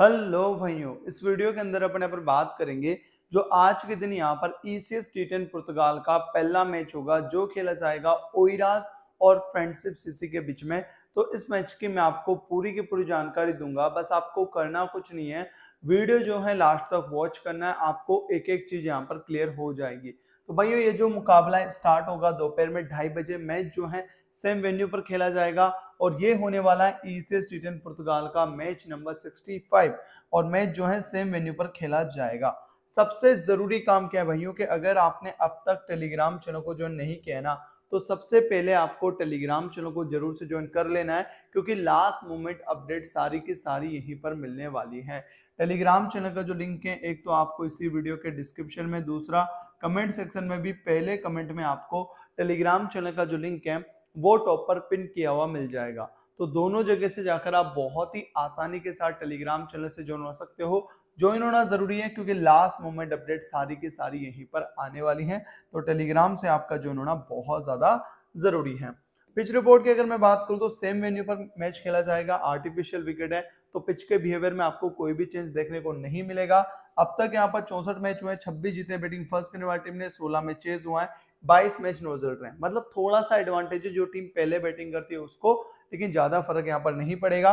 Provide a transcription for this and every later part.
hello भाइयों इस video के अंदर अपने पर बात करेंगे जो आज के दिन यहाँ पर ईसीएस टी टेन पुर्तगाल का पहला मैच होगा जो खेला जाएगा ओइराज और फ्रेंडशिप सीसी के बीच में तो इस मैच की मैं आपको पूरी की पूरी जानकारी दूंगा बस आपको करना कुछ नहीं है वीडियो जो है लास्ट तक वॉच करना है आपको एक एक चीज यहाँ पर क्लियर हो जाएगी तो भाइयों ये जो मुकाबला स्टार्ट होगा दोपहर में ढाई बजे मैच जो है सेम वेन्यू पर खेला जाएगा और ये होने वाला है ईसीएस टी पुर्तगाल का मैच नंबर 65 और मैच जो है सेम वेन्यू पर खेला जाएगा सबसे ज़रूरी काम क्या है भाइयों कि अगर आपने अब तक टेलीग्राम चैनल को ज्वाइन नहीं किया ना तो सबसे पहले आपको टेलीग्राम चैनल को जरूर से ज्वाइन कर लेना है क्योंकि लास्ट मोमेंट अपडेट सारी की सारी यहीं पर मिलने वाली है टेलीग्राम चैनल का जो लिंक है एक तो आपको इसी वीडियो के डिस्क्रिप्शन में दूसरा कमेंट सेक्शन में भी पहले कमेंट में आपको टेलीग्राम चैनल का जो लिंक है वो टॉपर पिन किया हुआ मिल जाएगा तो दोनों जगह से जाकर आप बहुत ही आसानी के साथ टेलीग्राम चैनल से ज्वाइन हो सकते हो ज्वाइन होना ज़रूरी है क्योंकि लास्ट मोमेंट अपडेट सारी की सारी यहीं पर आने वाली हैं तो टेलीग्राम से आपका ज्वाइन होना बहुत ज़्यादा ज़रूरी है पिच रिपोर्ट की अगर मैं बात करूँ तो सेम वेन्यू पर मैच खेला जाएगा आर्टिफिशियल विकेट है तो पिच के बिहेवियर में आपको कोई भी चेंज देखने को नहीं मिलेगा अब तक यहाँ पर चौसठ मैच हुए छब्बीस जीते बैटिंग फर्स्ट करने वाली टीम ने सोलह मैचेज हुआ है बाईस मैच रिजल्ट रहे मतलब थोड़ा सा एडवांटेज है जो टीम पहले बैटिंग करती है उसको लेकिन ज्यादा फर्क यहाँ पर नहीं पड़ेगा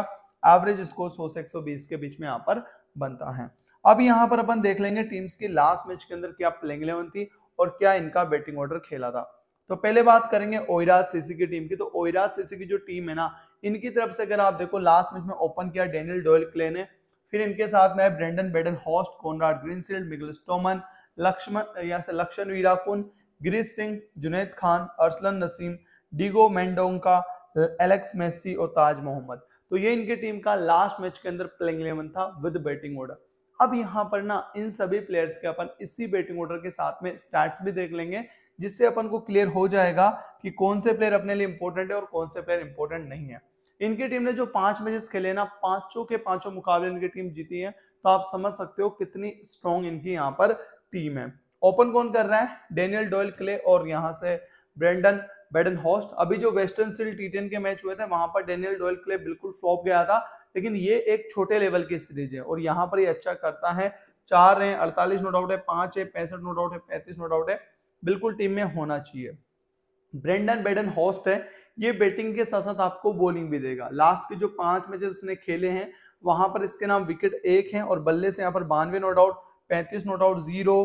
एवरेज स्कोर सौ से एक के बीच में यहाँ पर बनता है अब यहाँ पर अपन देख लेंगे टीम्स के लास्ट मैच के अंदर क्या प्लेइंग इलेवन थी और क्या इनका बैटिंग ऑर्डर खेला था तो पहले बात करेंगे ओइराज सीसी की टीम की तो ओइराज सीसी की जो टीम है ना इनकी तरफ से अगर आप देखो लास्ट मैच में ओपन किया डेनियल डोयल क्ले ने फिर इनके साथ में Brendan Baden Horst Konrad Greenshield Miguel Stoman Lakshman यहाँ से Lakshman Weerakoon Girish Singh Junaid Khan Arsalan Naseem Diego Mendonca Alex Massey और ताज मोहम्मद तो ये इनकी टीम का लास्ट मैच के अंदर प्लेइंग इलेवन था विद बैटिंग ऑर्डर अब यहाँ पर ना इन सभी प्लेयर्स के अपन इसी बैटिंग ऑर्डर के साथ में स्टैट्स भी देख लेंगे जिससे अपन को क्लियर हो जाएगा कि कौन से प्लेयर अपने लिए इंपॉर्टेंट है और कौन से प्लेयर इंपॉर्टेंट नहीं है इनकी टीम ने जो पांच मैचेस खेले ना पांचों के पांचों मुकाबले इनकी टीम जीती है तो आप समझ सकते हो कितनी स्ट्रॉन्ग इनकी यहाँ पर टीम है ओपन कौन कर रहा है डेनियल डोयल क्ले और यहाँ से ब्रेंडन बेडन हॉस्ट अभी जो वेस्टर्न सील टी के मैच हुए थे वहां पर डेनियल डोयल क्ले बिल्कुल फ्लॉप गया था लेकिन ये एक छोटे लेवल की सीरीज है और यहाँ पर ये अच्छा करता है चार है अड़तालीस नोट आउट है पांच है पैंसठ नोट आउट है पैंतीस नोट आउट है बिल्कुल टीम में होना चाहिए ब्रेंडन बेडन हॉस्ट है ये बैटिंग के साथ साथ आपको बॉलिंग भी देगा लास्ट के जो पांच मैचेस इसने खेले हैं वहां पर इसके नाम विकेट एक है और बल्ले से यहाँ पर बानवे नोट आउट पैंतीस नोट आउट जीरो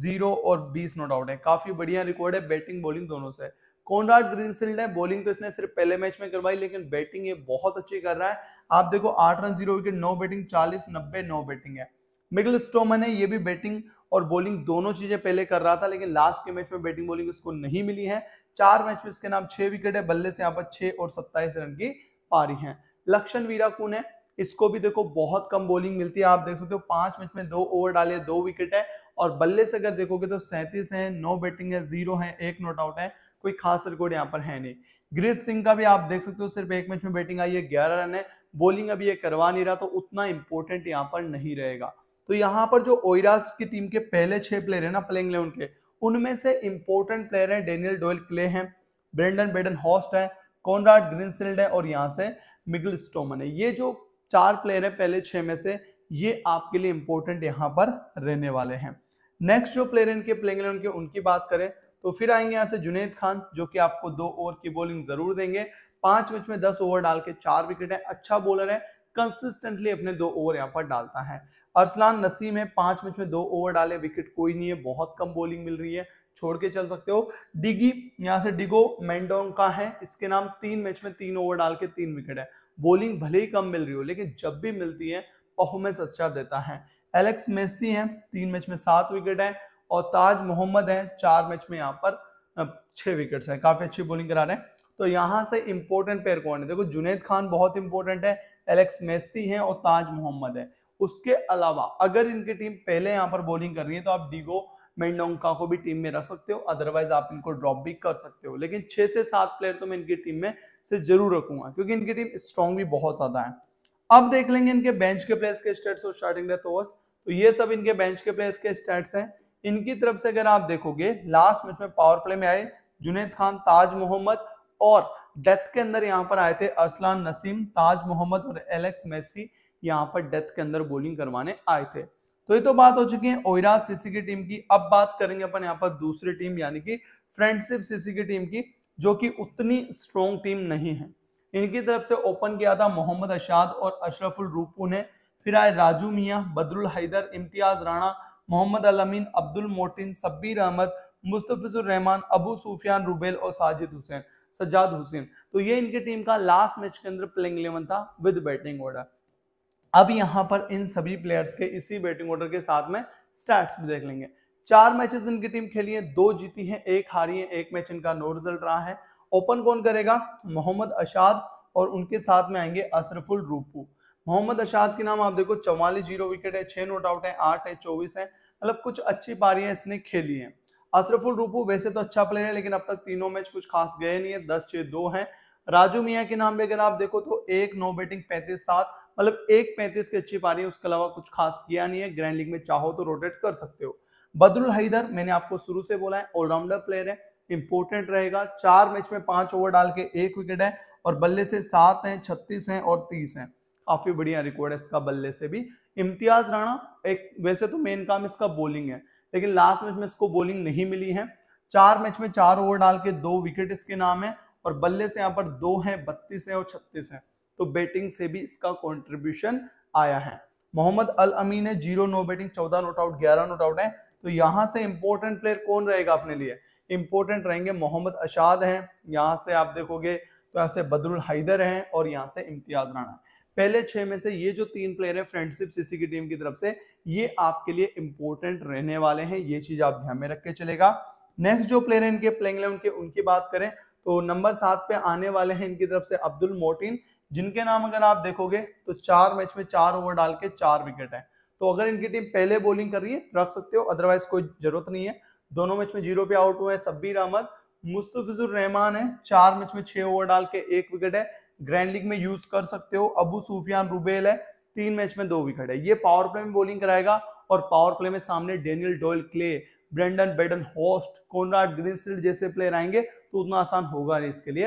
जीरो और बीस नॉट आउट है काफी बढ़िया रिकॉर्ड है बैटिंग बॉलिंग दोनों से कॉन्राड ग्रीनसिल्ड है बॉलिंग तो इसने सिर्फ पहले मैच में करवाई लेकिन बैटिंग ये बहुत अच्छी कर रहा है आप देखो आठ रन जीरो विकेट नौ बैटिंग चालीस नब्बे नौ बैटिंग है मिगल स्टोमन है ये भी बैटिंग और बॉलिंग दोनों चीजें पहले कर रहा था लेकिन लास्ट के मैच में बैटिंग बॉलिंग उसको नहीं मिली है चार मैच में इसके नाम छह विकेट है बल्ले से यहाँ पर छह और सत्ताईस रन की पारी है लक्षण वीरा कून है इसको भी देखो बहुत कम बॉलिंग मिलती है आप देख सकते हो पांच मैच में दो ओवर डाले दो विकेट है और बल्ले से अगर देखोगे तो सैंतीस है नौ बैटिंग है जीरो है एक नोट आउट है कोई खास रिकॉर्ड यहाँ पर है नहीं ग्रीस सिंह का भी आप देख सकते हो सिर्फ एक मैच में बैटिंग आई है ग्यारह रन है बॉलिंग अभी ये करवा नहीं रहा तो उतना इंपॉर्टेंट यहाँ पर नहीं रहेगा तो यहाँ पर जो ओइरास की टीम के पहले छह प्लेयर है ना प्लेइंग इलेवन के उनमें से इंपॉर्टेंट प्लेयर है डेनियल डोयल क्ले हैं ब्रेंडन बेडन हॉस्ट है कॉनराड ग्रीनसिल्ड है और यहाँ से मिगल स्टोमन है ये जो चार प्लेयर है पहले छह में से ये आपके लिए इंपॉर्टेंट यहाँ पर रहने वाले हैं नेक्स्ट जो प्लेयर इनके प्लेइंग इलेवन के उनकी बात करें तो फिर आएंगे यहाँ से जुनेद खान जो कि आपको दो ओवर की बॉलिंग जरूर देंगे पांच मैच में दस ओवर डाल के चार विकेट है अच्छा बॉलर है कंसिस्टेंटली अपने दो ओवर यहाँ पर डालता है अरसलान नसीम है पांच मैच में दो ओवर डाले विकेट कोई नहीं है बहुत कम बॉलिंग मिल रही है छोड़ के चल सकते हो डिगी यहाँ से डिगो मैंडोंग का है इसके नाम तीन मैच में तीन ओवर डाल के तीन विकेट है बॉलिंग भले ही कम मिल रही हो लेकिन जब भी मिलती है परफॉर्मेंस अच्छा देता है एलेक्स मेस्ती हैं तीन मैच में सात विकेट हैं और ताज मोहम्मद हैं चार मैच में यहाँ पर छह विकेट्स हैं काफ़ी अच्छी बॉलिंग करा रहे हैं तो यहाँ से इम्पोर्टेंट प्लेयर कौन है देखो जुनेद खान बहुत इंपॉर्टेंट है एलेक्स मेस्सी हैं और ताज मोहम्मद है उसके अलावा अगर इनकी टीम पहले यहाँ पर बॉलिंग कर रही है तो आप डिगो मेंडोंका को भी टीम में रख सकते हो अदरवाइज आप इनको ड्रॉप भी कर सकते हो लेकिन छह से सात प्लेयर तो मैं इनकी टीम में से जरूर रखूंगा क्योंकि इनकी टीम स्ट्रॉन्ग भी बहुत ज़्यादा है अब देख लेंगे इनके बेंच के प्लेस के स्टेट्स और स्टार्टिंग डेथ ओवर्स तो ये सब इनके बेंच के प्लेस के स्टेट्स हैं इनकी तरफ से अगर आप देखोगे लास्ट मैच में पावर प्ले में आए जुनेद खान ताज मोहम्मद और डेथ के अंदर यहाँ पर आए थे असलान नसीम ताज मोहम्मद और एलेक्स मेसी यहाँ पर डेथ के अंदर बोलिंग करवाने आए थे तो ये तो बात हो चुकी है ओयरा सीसी की टीम की अब बात करेंगे अपन यहाँ पर दूसरी टीम यानी कि फ्रेंडशिप सीसी की टीम की जो कि उतनी स्ट्रॉन्ग टीम नहीं है इनकी तरफ से ओपन किया था मोहम्मद अशाद और अशरफुल रूपू ने फिर आए राजू मियाँ बदरुल हैदर इम्तियाज राणा मोहम्मद अलमीन अब्दुल मोटिन सब्बीर अहमद मुस्तफिजुर रहमान अबू सूफियान रुबेल और साजिद हुसैन सज्जाद हुसैन तो ये इनकी टीम का लास्ट मैच के अंदर प्लेइंग इलेवन था विद बैटिंग ऑर्डर अब यहाँ पर इन सभी प्लेयर्स के इसी बैटिंग ऑर्डर के साथ में स्टैट्स भी देख लेंगे चार मैचेस इनकी टीम खेली है दो जीती है एक हारी है एक मैच इनका नो रिजल्ट रहा है ओपन कौन करेगा मोहम्मद अशाद और उनके साथ में आएंगे अशरफुल रूपू मोहम्मद अशाद के नाम आप देखो चौवालीस जीरो विकेट है छह नोट आउट है आठ है चौबीस है मतलब कुछ अच्छी पारियां इसने खेली हैं अशरफुल रूपू वैसे तो अच्छा प्लेयर है लेकिन अब तक तीनों मैच कुछ खास गए नहीं है दस छः दो है राजू मियाँ के नाम भी अगर आप देखो तो एक नौ बैटिंग पैंतीस सात मतलब एक पैंतीस की अच्छी पारी है उसके अलावा कुछ खास किया नहीं है ग्रैंड लीग में चाहो तो रोटेट कर सकते हो बदरुल हैदर मैंने आपको शुरू से बोला है ऑलराउंडर प्लेयर है इंपोर्टेंट रहेगा चार मैच में पांच ओवर डाल के एक विकेट है और बल्ले से सात हैं छत्तीस हैं और तीस हैं काफी बढ़िया रिकॉर्ड है इसका बल्ले से भी इम्तियाज राणा एक वैसे तो मेन काम इसका बॉलिंग है लेकिन लास्ट मैच में इसको बॉलिंग नहीं मिली है चार मैच में चार ओवर डाल के दो विकेट इसके नाम है और बल्ले से यहाँ पर दो हैं बत्तीस हैं और छत्तीस हैं तो बैटिंग से भी इसका कॉन्ट्रीब्यूशन आया है मोहम्मद अल अमीन है जीरो नो बैटिंग चौदह नोट आउट ग्यारह नोट आउट है तो यहां से इंपॉर्टेंट प्लेयर कौन रहेगा अपने लिए इंपॉर्टेंट रहेंगे मोहम्मद अशाद हैं यहाँ से आप देखोगे तो यहाँ से बदरुल हैदर हैं और यहाँ से इम्तियाज राणा पहले छह में से ये जो तीन प्लेयर है फ्रेंडशिप सीसी की टीम की तरफ से ये आपके लिए इम्पोर्टेंट रहने वाले हैं ये चीज़ आप ध्यान में रख के चलेगा नेक्स्ट जो प्लेयर है इनके प्लेइंग इलेवन के उनकी बात करें तो नंबर सात पे आने वाले हैं इनकी तरफ से अब्दुल मोटिन जिनके नाम अगर आप देखोगे तो चार मैच में चार ओवर डाल के चार विकेट है तो अगर इनकी टीम पहले बॉलिंग कर रही है रख सकते हो अदरवाइज कोई जरूरत नहीं है दोनों मैच में जीरो पे आउट हुए हैं सब्बीर अहमद मुस्तफिजुर रहमान है चार मैच में छह ओवर डाल के एक विकेट है ग्रैंड लीग में यूज कर सकते हो अबू सुफियान रुबेल है तीन मैच में दो विकेट है ये पावर प्ले में बॉलिंग कराएगा और पावर प्ले में सामने Daniel Doyle Clay Brendan Baden Horst Konrad Greenshield जैसे प्लेयर आएंगे तो उतना आसान होगा नहीं इसके लिए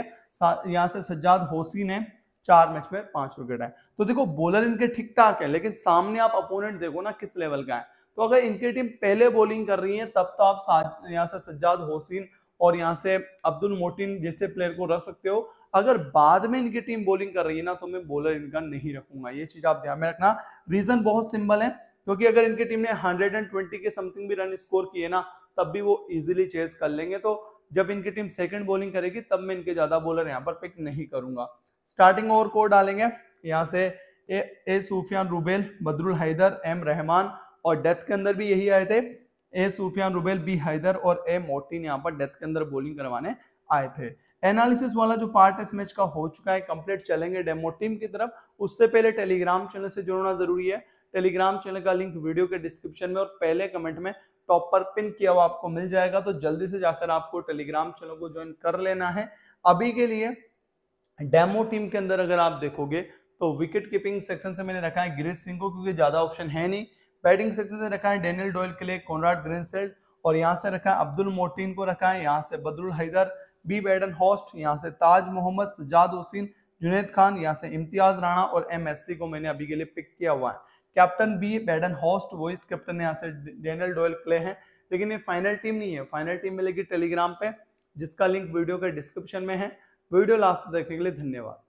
यहाँ से सज्जाद होसिन है चार मैच में पांच विकेट है तो देखो बॉलर इनके ठीक ठाक है लेकिन सामने आप अपोनेंट देखो ना किस लेवल का है तो अगर इनकी टीम पहले बॉलिंग कर रही है तब तो आप यहाँ से सज्जाद होसिन और यहाँ से अब्दुल मोटिन जैसे प्लेयर को रख सकते हो अगर बाद में इनकी टीम बॉलिंग कर रही है ना तो मैं बॉलर इनका नहीं रखूंगा ये चीज आप ध्यान में रखना रीजन बहुत सिंपल है क्योंकि अगर इनकी टीम ने 120 के समथिंग भी रन स्कोर किए ना तब भी वो इजिली चेस कर लेंगे तो जब इनकी टीम सेकंड बॉलिंग करेगी तब मैं इनके ज्यादा बॉलर यहाँ पर पिक नहीं करूंगा स्टार्टिंग ओवर को डालेंगे यहाँ से A, A Sufiyan Rubel Badrul Haider M Rahman और डेथ के अंदर भी यही आए थे ए सूफियान रुबेल बी हैदर और ए मोटिन यहाँ पर डेथ के अंदर बोलिंग करवाने आए थे एनालिसिस वाला जो पार्ट इस मैच का हो चुका है कंप्लीट चलेंगे डेमो टीम की तरफ उससे पहले टेलीग्राम चैनल से जुड़ना जरूरी है टेलीग्राम चैनल का लिंक वीडियो के डिस्क्रिप्शन में और पहले कमेंट में टॉप पर पिन किया हुआ आपको मिल जाएगा तो जल्दी से जाकर आपको टेलीग्राम चैनल को ज्वाइन कर लेना है अभी के लिए डेमो टीम के अंदर अगर आप देखोगे तो विकेट कीपिंग सेक्शन से मैंने रखा है गिरीश सिंह को क्योंकि ज्यादा ऑप्शन है नहीं बैटिंग सेक्शन से रखा है डेनियल डोयल के लिए कॉनराड ग्रेनसेल्ड और यहाँ से रखा है अब्दुल मोटीन को रखा है यहाँ से Badrul Haider B Baden Horst यहाँ से ताज मोहम्मद सजाद हुसैन जुनेद खान यहाँ से इम्तियाज राणा और एम एस सी को मैंने अभी के लिए पिक किया हुआ है captain B Baden Horst vice captain यहाँ से डेनियल डोयल क्ले हैं लेकिन ये फाइनल टीम नहीं है फाइनल टीम मिलेगी टेलीग्राम पे जिसका लिंक वीडियो के डिस्क्रिप्शन में है वीडियो लास्ट तक देखने के लिए धन्यवाद